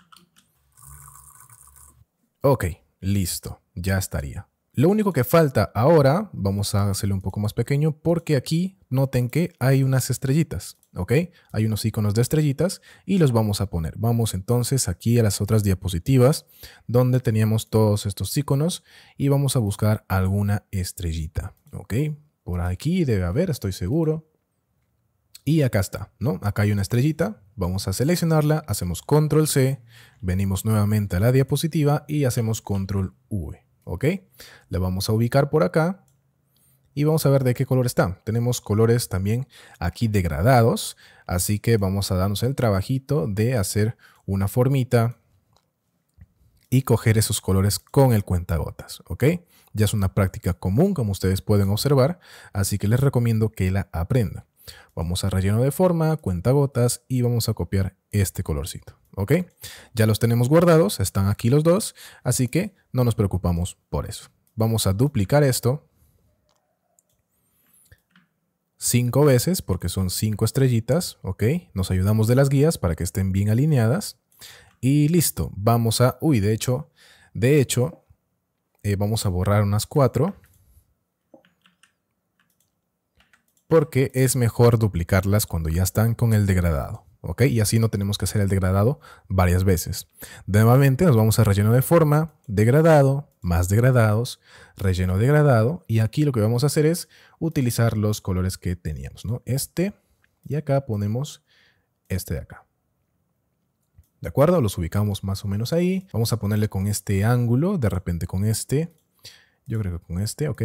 Ok, listo, ya estaría. Lo único que falta ahora, vamos a hacerlo un poco más pequeño porque aquí noten que hay unas estrellitas, ¿ok? Hay unos iconos de estrellitas y los vamos a poner. Vamos entonces aquí a las otras diapositivas donde teníamos todos estos iconos y vamos a buscar alguna estrellita, ¿ok? Por aquí debe haber, estoy seguro. Y acá está, ¿no? Acá hay una estrellita, vamos a seleccionarla, hacemos control C, venimos nuevamente a la diapositiva y hacemos control V, ¿ok? La vamos a ubicar por acá y vamos a ver de qué color están. Tenemos colores también aquí degradados, así que vamos a darnos el trabajito de hacer una formita y coger esos colores con el cuentagotas, ¿ok? Ya es una práctica común, como ustedes pueden observar, así que les recomiendo que la aprendan. Vamos a relleno de forma, cuentagotas y vamos a copiar este colorcito, ¿ok? Ya los tenemos guardados, están aquí los dos, así que no nos preocupamos por eso. Vamos a duplicar esto cinco veces, porque son cinco estrellitas, ¿ok? Nos ayudamos de las guías para que estén bien alineadas. Y listo, vamos a... Uy, de hecho, de hecho, eh, vamos a borrar unas cuatro. Porque es mejor duplicarlas cuando ya están con el degradado. ¿ok? Y así no tenemos que hacer el degradado varias veces. De nuevamente nos vamos a relleno de forma, degradado, más degradados, relleno degradado, y aquí lo que vamos a hacer es utilizar los colores que teníamos, ¿no? Este, y acá ponemos este de acá. ¿De acuerdo? Los ubicamos más o menos ahí. Vamos a ponerle con este ángulo, de repente con este, yo creo que con este, ¿ok?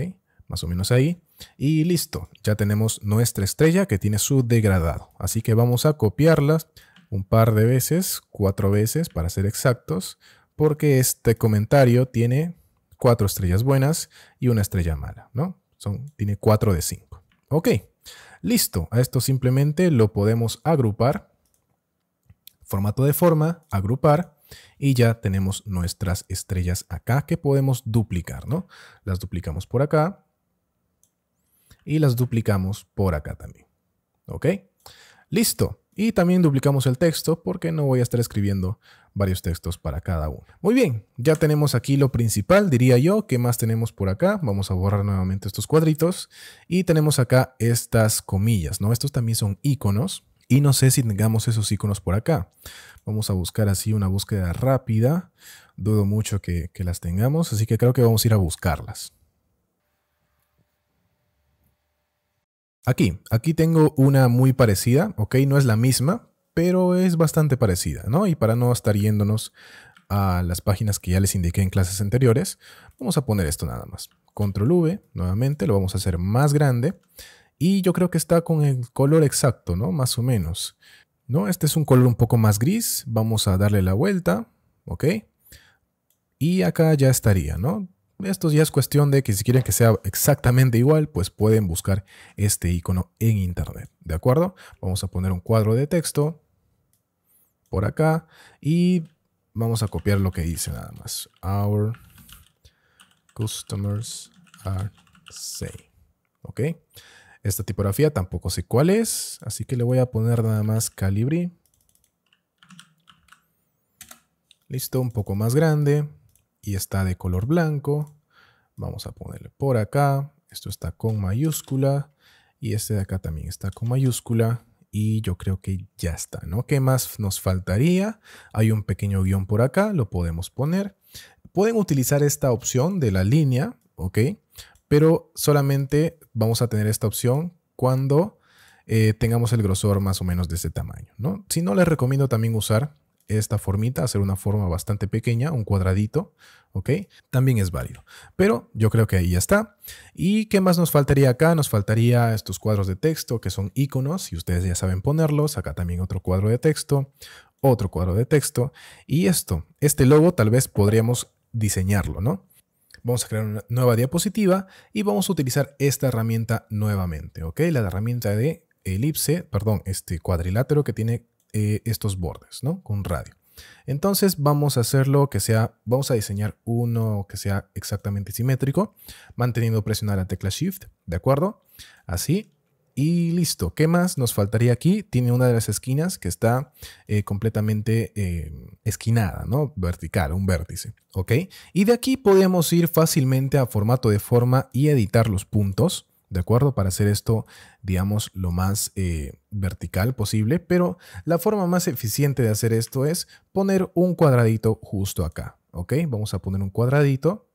Más o menos ahí. Y listo, ya tenemos nuestra estrella que tiene su degradado. Así que vamos a copiarlas un par de veces, cuatro veces para ser exactos, porque este comentario tiene cuatro estrellas buenas y una estrella mala, ¿no? Son, tiene cuatro de cinco. Ok, listo. A esto simplemente lo podemos agrupar. Formato de forma, agrupar. Y ya tenemos nuestras estrellas acá que podemos duplicar, ¿no? Las duplicamos por acá y las duplicamos por acá también. ¿Ok? Listo. Y también duplicamos el texto porque no voy a estar escribiendo varios textos para cada uno. Muy bien, ya tenemos aquí lo principal, diría yo. ¿Qué más tenemos por acá? Vamos a borrar nuevamente estos cuadritos. Y tenemos acá estas comillas, ¿no? Estos también son iconos. Y no sé si tengamos esos iconos por acá. Vamos a buscar así una búsqueda rápida. Dudo mucho que, que las tengamos, así que creo que vamos a ir a buscarlas. Aquí, aquí tengo una muy parecida, ok, no es la misma, pero es bastante parecida, ¿no? Y para no estar yéndonos a las páginas que ya les indiqué en clases anteriores, vamos a poner esto nada más. Control V, nuevamente, lo vamos a hacer más grande. Y yo creo que está con el color exacto, ¿no? Más o menos. ¿No? Este es un color un poco más gris. Vamos a darle la vuelta, ¿ok? Y acá ya estaría, ¿no? Esto ya es cuestión de que si quieren que sea exactamente igual, pues pueden buscar este icono en internet. ¿De acuerdo? Vamos a poner un cuadro de texto por acá y vamos a copiar lo que dice nada más. Our customers are safe. ¿Ok? Esta tipografía tampoco sé cuál es, así que le voy a poner nada más Calibri. Listo, un poco más grande y está de color blanco. Vamos a ponerle por acá. Esto está con mayúscula y este de acá también está con mayúscula y yo creo que ya está, ¿no? ¿Qué más nos faltaría? Hay un pequeño guión por acá, lo podemos poner. Pueden utilizar esta opción de la línea, ¿ok? Pero solamente vamos a tener esta opción cuando eh, tengamos el grosor más o menos de ese tamaño, ¿no? Si no, les recomiendo también usar esta formita, hacer una forma bastante pequeña, un cuadradito, ¿ok? También es válido. Pero yo creo que ahí ya está. ¿Y qué más nos faltaría acá? Nos faltaría estos cuadros de texto que son iconos, y ustedes ya saben ponerlos. Acá también otro cuadro de texto, otro cuadro de texto. Y esto, este logo tal vez podríamos diseñarlo, ¿no? Vamos a crear una nueva diapositiva y vamos a utilizar esta herramienta nuevamente, ¿ok? La herramienta de elipse, perdón, este cuadrilátero que tiene eh, estos bordes, ¿no? Con radio. Entonces vamos a hacerlo que sea, vamos a diseñar uno que sea exactamente simétrico, manteniendo presionada la tecla Shift, ¿de acuerdo? Así. Y listo, ¿qué más nos faltaría aquí? Tiene una de las esquinas que está eh, completamente eh, esquinada, ¿no? Vertical, un vértice, ¿ok? Y de aquí podemos ir fácilmente a formato de forma y editar los puntos. ¿de acuerdo? Para hacer esto, digamos, lo más eh, vertical posible, pero la forma más eficiente de hacer esto es poner un cuadradito justo acá, ¿ok? Vamos a poner un cuadradito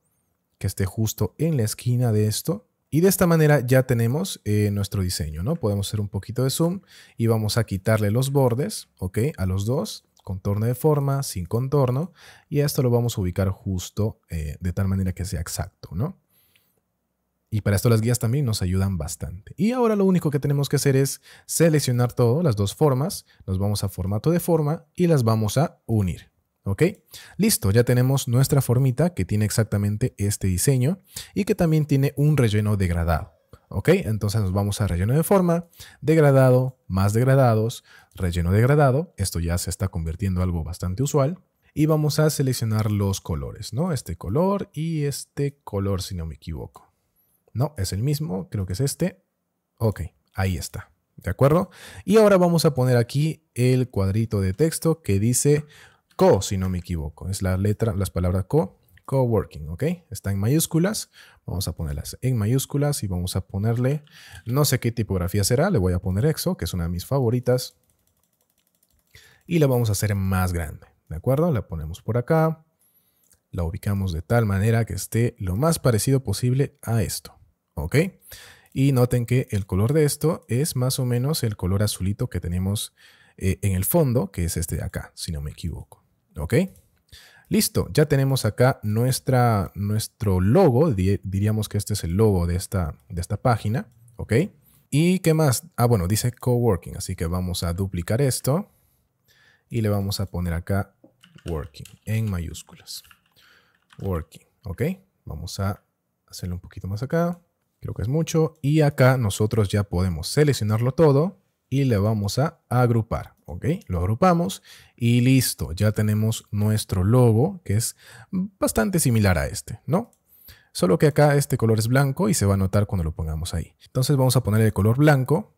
que esté justo en la esquina de esto. Y de esta manera ya tenemos eh, nuestro diseño, ¿no? Podemos hacer un poquito de zoom y vamos a quitarle los bordes, ¿ok? A los dos, contorno de forma, sin contorno, y esto lo vamos a ubicar justo eh, de tal manera que sea exacto, ¿no? Y para esto las guías también nos ayudan bastante. Y ahora lo único que tenemos que hacer es seleccionar todo, las dos formas, nos vamos a formato de forma y las vamos a unir. ¿Ok? Listo, ya tenemos nuestra formita que tiene exactamente este diseño y que también tiene un relleno degradado. ¿Ok? Entonces nos vamos a relleno de forma, degradado, más degradados, relleno degradado. Esto ya se está convirtiendo en algo bastante usual. Y vamos a seleccionar los colores, ¿no? Este color y este color, si no me equivoco. No, es el mismo, creo que es este. Ok, ahí está. ¿De acuerdo? Y ahora vamos a poner aquí el cuadrito de texto que dice co, si no me equivoco. Es la letra, las palabras co, co working ¿ok? Está en mayúsculas. Vamos a ponerlas en mayúsculas y vamos a ponerle, no sé qué tipografía será, le voy a poner EXO, que es una de mis favoritas. Y la vamos a hacer más grande, ¿de acuerdo? La ponemos por acá. La ubicamos de tal manera que esté lo más parecido posible a esto. ¿ok? Y noten que el color de esto es más o menos el color azulito que tenemos eh, en el fondo, que es este de acá, si no me equivoco, ¿ok? Listo, ya tenemos acá nuestra, nuestro logo, diríamos que este es el logo de esta, de esta página, ¿ok? ¿Y qué más? Ah, bueno, dice coworking, así que vamos a duplicar esto y le vamos a poner acá working en mayúsculas. Working, ¿ok? Vamos a hacerlo un poquito más acá. Creo que es mucho. Y acá nosotros ya podemos seleccionarlo todo y le vamos a agrupar. ¿Ok? Lo agrupamos y listo. Ya tenemos nuestro logo que es bastante similar a este, ¿no? Solo que acá este color es blanco y se va a notar cuando lo pongamos ahí. Entonces vamos a poner el color blanco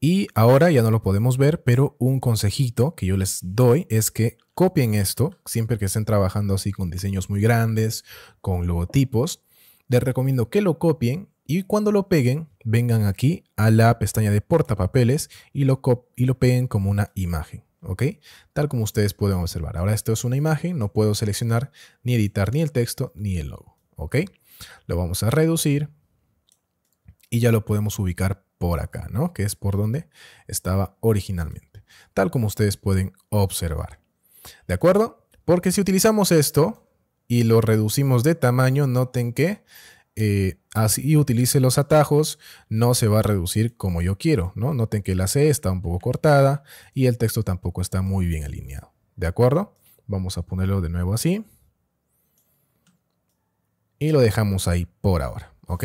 y ahora ya no lo podemos ver, pero un consejito que yo les doy es que copien esto, siempre que estén trabajando así con diseños muy grandes, con logotipos, les recomiendo que lo copien y cuando lo peguen, vengan aquí a la pestaña de portapapeles y lo, y lo peguen como una imagen. ¿ok? Tal como ustedes pueden observar. Ahora esto es una imagen, no puedo seleccionar ni editar ni el texto ni el logo, ¿ok? Lo vamos a reducir y ya lo podemos ubicar por acá, ¿no? Que es por donde estaba originalmente, tal como ustedes pueden observar. ¿De acuerdo? Porque si utilizamos esto y lo reducimos de tamaño, noten que eh, así utilice los atajos, no se va a reducir como yo quiero, ¿no? Noten que la C está un poco cortada y el texto tampoco está muy bien alineado, ¿de acuerdo? Vamos a ponerlo de nuevo así. Y lo dejamos ahí por ahora, ¿ok?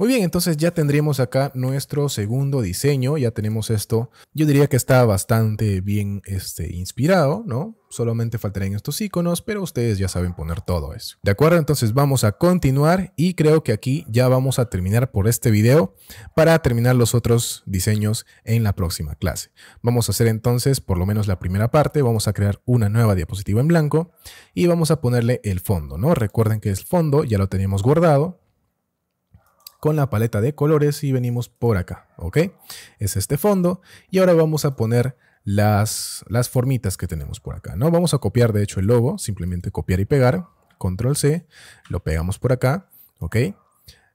Muy bien, entonces ya tendríamos acá nuestro segundo diseño, ya tenemos esto. Yo diría que está bastante bien este, inspirado, ¿no? Solamente faltarían estos iconos, pero ustedes ya saben poner todo eso. De acuerdo, entonces vamos a continuar y creo que aquí ya vamos a terminar por este video para terminar los otros diseños en la próxima clase. Vamos a hacer entonces por lo menos la primera parte, vamos a crear una nueva diapositiva en blanco y vamos a ponerle el fondo, ¿no? Recuerden que el fondo ya lo tenemos guardado con la paleta de colores y venimos por acá, ¿ok? Es este fondo y ahora vamos a poner las, las formitas que tenemos por acá, ¿no? Vamos a copiar de hecho el logo, simplemente copiar y pegar, control C, lo pegamos por acá, ¿ok?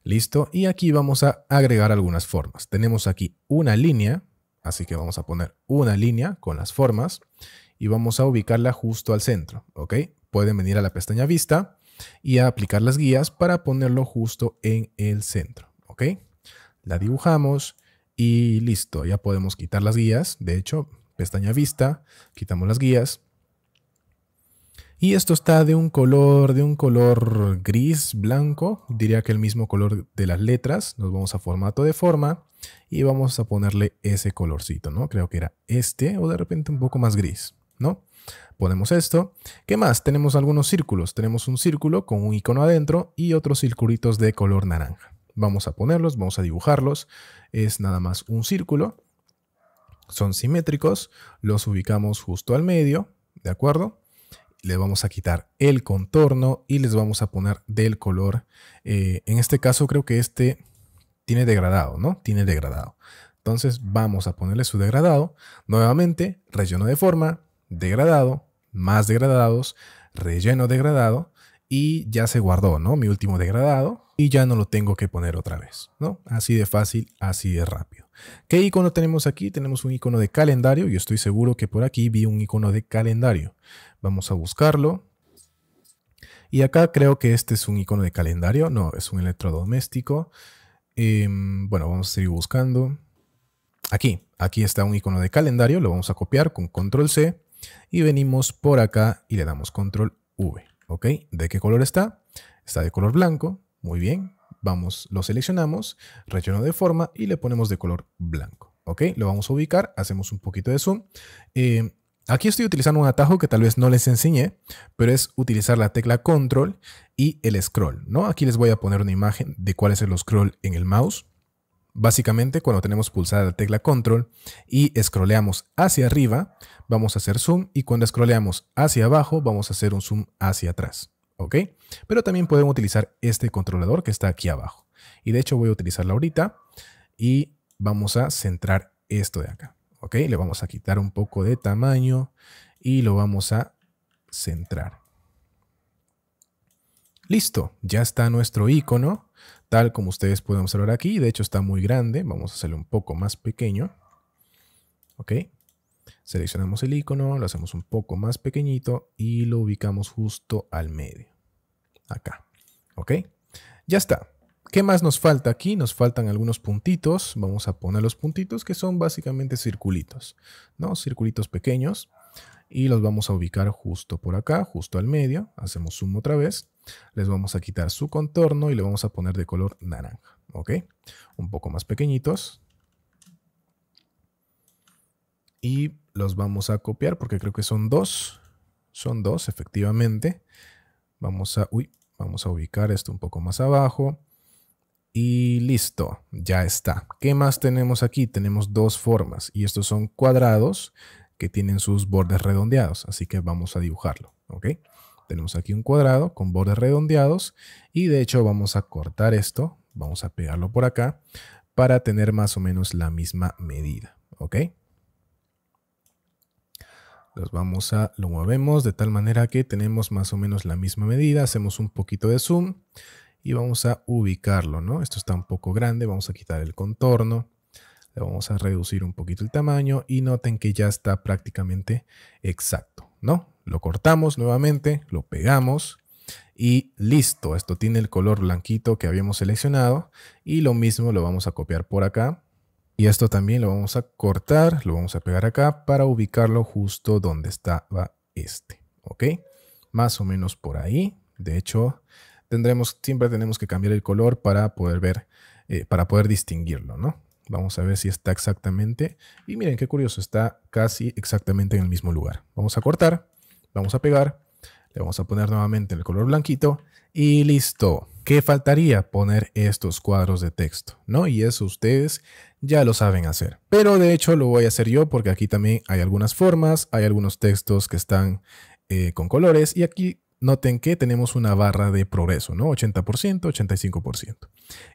Listo, y aquí vamos a agregar algunas formas. Tenemos aquí una línea, así que vamos a poner una línea con las formas y vamos a ubicarla justo al centro, ¿ok? Pueden venir a la pestaña vista y a aplicar las guías para ponerlo justo en el centro. ¿Ok? La dibujamos y listo. Ya podemos quitar las guías. De hecho, pestaña vista, quitamos las guías. Y esto está de un color, de un color gris, blanco, diría que el mismo color de las letras. Nos vamos a formato de forma y vamos a ponerle ese colorcito, ¿no? Creo que era este o de repente un poco más gris, ¿no? Ponemos esto. ¿Qué más? Tenemos algunos círculos. Tenemos un círculo con un icono adentro y otros circulitos de color naranja. Vamos a ponerlos, vamos a dibujarlos. Es nada más un círculo. Son simétricos. Los ubicamos justo al medio. ¿De acuerdo? le vamos a quitar el contorno y les vamos a poner del color. Eh, en este caso creo que este tiene degradado, ¿no? Tiene degradado. Entonces vamos a ponerle su degradado. Nuevamente, relleno de forma, degradado, más degradados, relleno degradado y ya se guardó, ¿no? Mi último degradado y ya no lo tengo que poner otra vez, ¿no? Así de fácil, así de rápido. ¿Qué icono tenemos aquí? Tenemos un icono de calendario y estoy seguro que por aquí vi un icono de calendario. Vamos a buscarlo. Y acá creo que este es un icono de calendario, no, es un electrodoméstico. Em, bueno, vamos a seguir buscando. Aquí, aquí está un icono de calendario, lo vamos a copiar con control C y venimos por acá y le damos control V. ¿Ok? ¿De qué color está? Está de color blanco. Muy bien. Vamos, lo seleccionamos, relleno de forma y le ponemos de color blanco. ¿Ok? Lo vamos a ubicar, hacemos un poquito de zoom. Eh, aquí estoy utilizando un atajo que tal vez no les enseñé, pero es utilizar la tecla control y el scroll, ¿no? Aquí les voy a poner una imagen de cuál es el scroll en el mouse. Básicamente, cuando tenemos pulsada la tecla control y scrolleamos hacia arriba, vamos a hacer zoom y cuando scrolleamos hacia abajo, vamos a hacer un zoom hacia atrás. ¿Ok? Pero también podemos utilizar este controlador que está aquí abajo. Y de hecho voy a utilizarlo ahorita y vamos a centrar esto de acá. ¿Ok? Le vamos a quitar un poco de tamaño y lo vamos a centrar. Listo, ya está nuestro icono tal como ustedes pueden observar aquí. De hecho está muy grande, vamos a hacerlo un poco más pequeño. Ok, seleccionamos el icono, lo hacemos un poco más pequeñito y lo ubicamos justo al medio. Acá, ok, ya está. ¿Qué más nos falta aquí? Nos faltan algunos puntitos. Vamos a poner los puntitos que son básicamente circulitos, ¿no? Circulitos pequeños y los vamos a ubicar justo por acá, justo al medio. Hacemos zoom otra vez les vamos a quitar su contorno y le vamos a poner de color naranja, ¿ok? Un poco más pequeñitos. Y los vamos a copiar porque creo que son dos. Son dos, efectivamente. Vamos a, uy, vamos a ubicar esto un poco más abajo. Y listo, ya está. ¿Qué más tenemos aquí? Tenemos dos formas y estos son cuadrados que tienen sus bordes redondeados, así que vamos a dibujarlo, ¿ok? Tenemos aquí un cuadrado con bordes redondeados y de hecho vamos a cortar esto, vamos a pegarlo por acá para tener más o menos la misma medida, ¿ok? Los vamos a, lo movemos de tal manera que tenemos más o menos la misma medida, hacemos un poquito de zoom y vamos a ubicarlo, ¿no? Esto está un poco grande, vamos a quitar el contorno, le vamos a reducir un poquito el tamaño y noten que ya está prácticamente exacto. ¿no? Lo cortamos nuevamente, lo pegamos y listo. Esto tiene el color blanquito que habíamos seleccionado y lo mismo lo vamos a copiar por acá. Y esto también lo vamos a cortar, lo vamos a pegar acá para ubicarlo justo donde estaba este, ¿ok? Más o menos por ahí. De hecho, tendremos, siempre tenemos que cambiar el color para poder ver, eh, para poder distinguirlo, ¿no? Vamos a ver si está exactamente. Y miren qué curioso, está casi exactamente en el mismo lugar. Vamos a cortar, vamos a pegar, le vamos a poner nuevamente el color blanquito y listo. ¿Qué faltaría? Poner estos cuadros de texto, ¿no? Y eso ustedes ya lo saben hacer. Pero de hecho lo voy a hacer yo porque aquí también hay algunas formas, hay algunos textos que están eh, con colores y aquí noten que tenemos una barra de progreso, ¿no? 80%, 85%.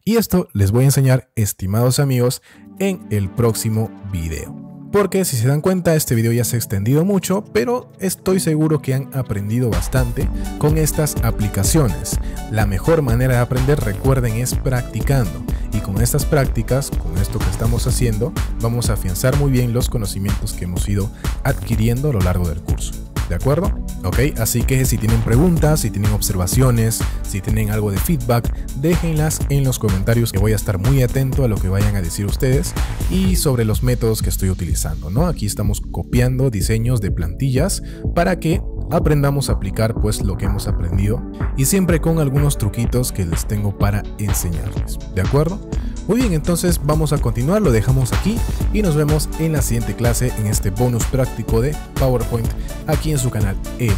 Y esto les voy a enseñar, estimados amigos, en el próximo video. Porque si se dan cuenta, este video ya se ha extendido mucho, pero estoy seguro que han aprendido bastante con estas aplicaciones. La mejor manera de aprender, recuerden, es practicando. Y con estas prácticas, con esto que estamos haciendo, vamos a afianzar muy bien los conocimientos que hemos ido adquiriendo a lo largo del curso. ¿De acuerdo? Ok, así que si tienen preguntas, si tienen observaciones, si tienen algo de feedback, déjenlas en los comentarios que voy a estar muy atento a lo que vayan a decir ustedes y sobre los métodos que estoy utilizando, ¿no? Aquí estamos copiando diseños de plantillas para que aprendamos a aplicar pues lo que hemos aprendido y siempre con algunos truquitos que les tengo para enseñarles, ¿de acuerdo? Muy bien, entonces vamos a continuar, lo dejamos aquí y nos vemos en la siguiente clase en este bonus práctico de PowerPoint aquí en su canal El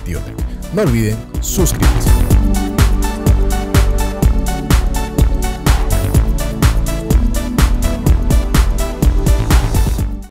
No olviden suscribirse.